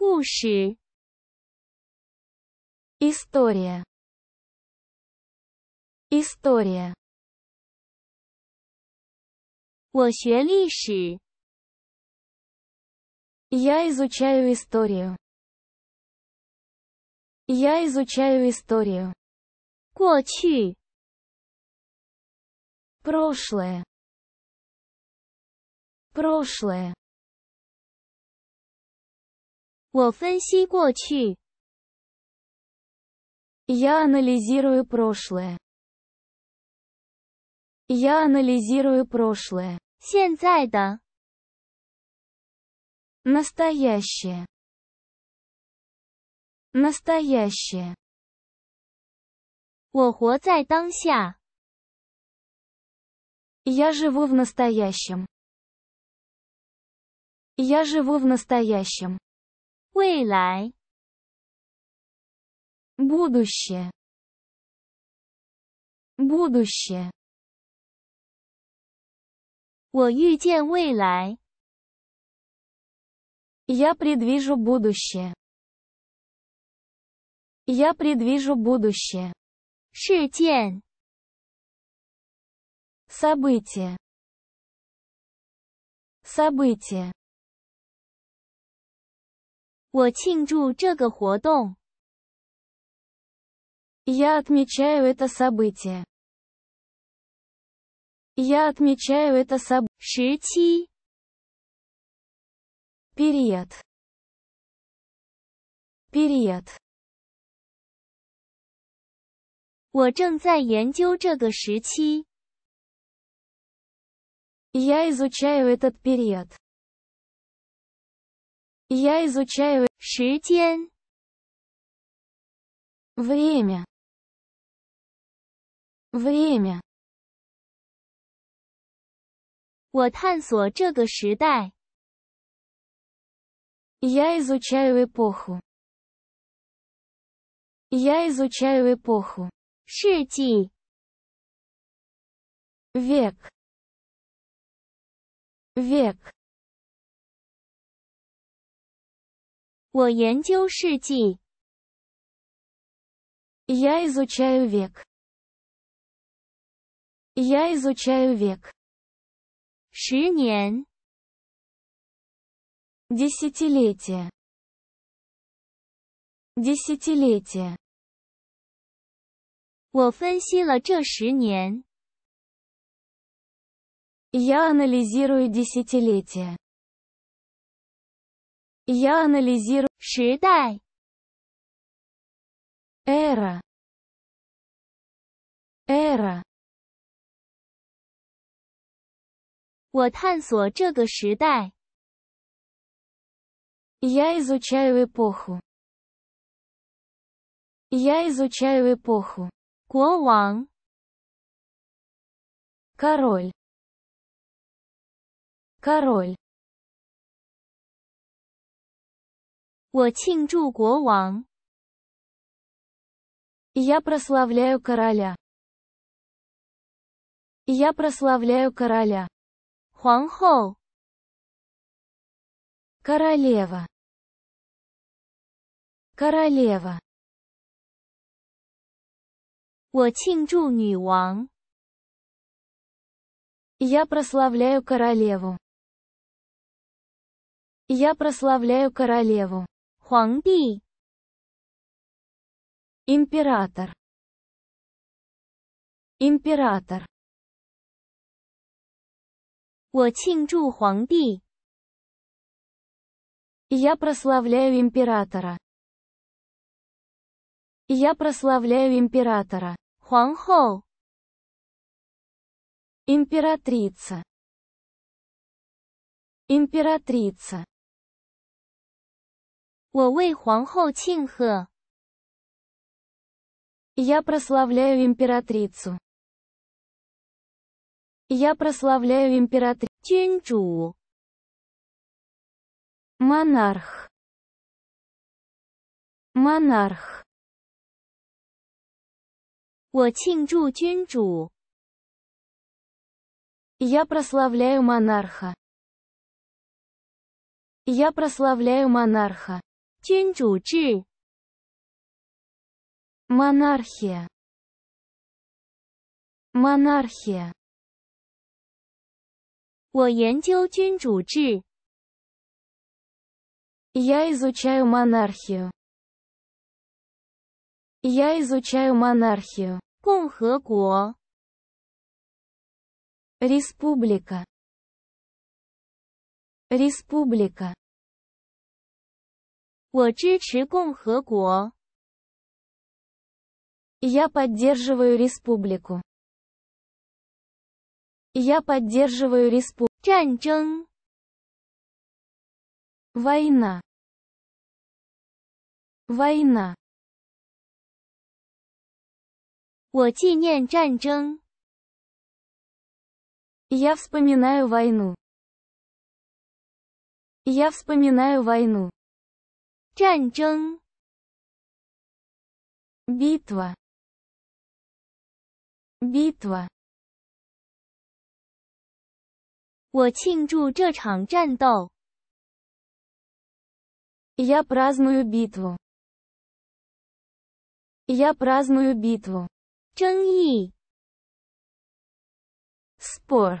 текущий. История. История. 我学历史. Я изучаю историю. Я изучаю историю. 过去. Прошлое. Прошлое. 我分析过去. Я анализирую прошлое. Я анализирую прошлое. 现在的. Настоящее. Настоящее. Я живу в настоящем. Я живу в настоящем. 未来 будущее будущее 我遇见未来 я предвижу будущее я предвижу будущее 事件 События. событие 我庆祝这个活动。Я отмечаю это событие. Я отмечаю это событие. 时期 период период Я изучаю этот период. Я изучаю 时间 время время 我探索这个时代 Я изучаю эпоху Я изучаю эпоху 世纪 век век 我研究世纪。Я изучаю век. Я изучаю век. 十年 десятилетие десятилетие я анализирую десятилетие я анализирую. 时代 Эра. Эра. Я изучаю эпоху. Я изучаю эпоху. 国王 Король. Король. 我庆祝国王。Я прославляю короля. Я прославляю короля. 皇后 королева королева я прославляю королеву я прославляю королеву 皇帝 император император 我庆祝皇帝 я прославляю императора я прославляю императора 皇后 императрица императрица 我为皇后庆贺。Я прославляю императрицу. Я прославляю императрицу. 君主 Монарх. Монарх. Я прославляю монарха. Я прославляю монарха. 君主制 монархия монархия 我研究君主制 я изучаю монархию я изучаю монархию 共和国 республика республика 我支持共和国. Я поддерживаю республику. Я поддерживаю республику. 战争 Война. Война. Я вспоминаю войну. Я вспоминаю войну. 战争 битва битва Битва. Я праздную битву. Я праздную битву. 争议 спор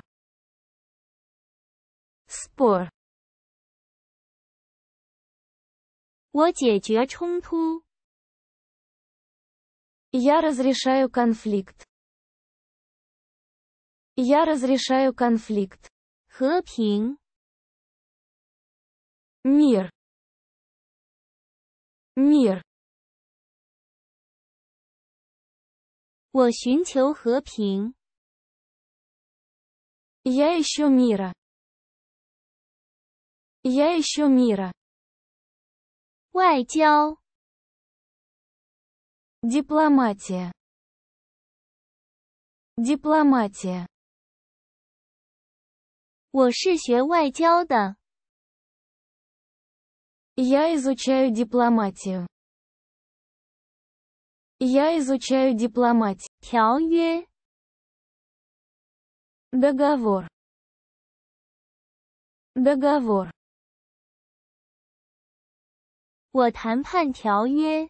спор 我解决冲突。Я разрешаю конфликт. Я разрешаю конфликт. 和平 мир мир Я ищу мира. Я ищу мира. 外交 дипломатия дипломатия Дипломатия. 我是学外交的。Я изучаю дипломатию. Я изучаю дипломатию. 条约 договор договор 我谈判条约。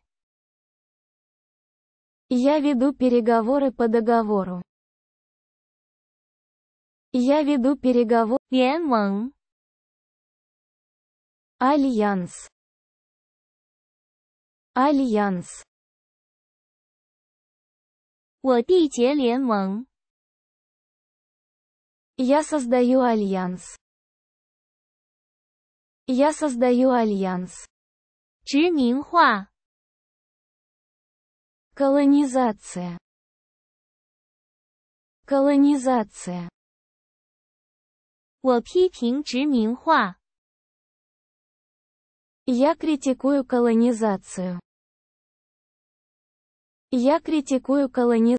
Я веду переговоры по договору. Я веду переговоры. 联盟 Альянс. Альянс. 我缔结联盟。Я создаю альянс. Я создаю альянс. 殖民化, колонизация 我批评殖民化 я критикую колонизацию я критикую колониз.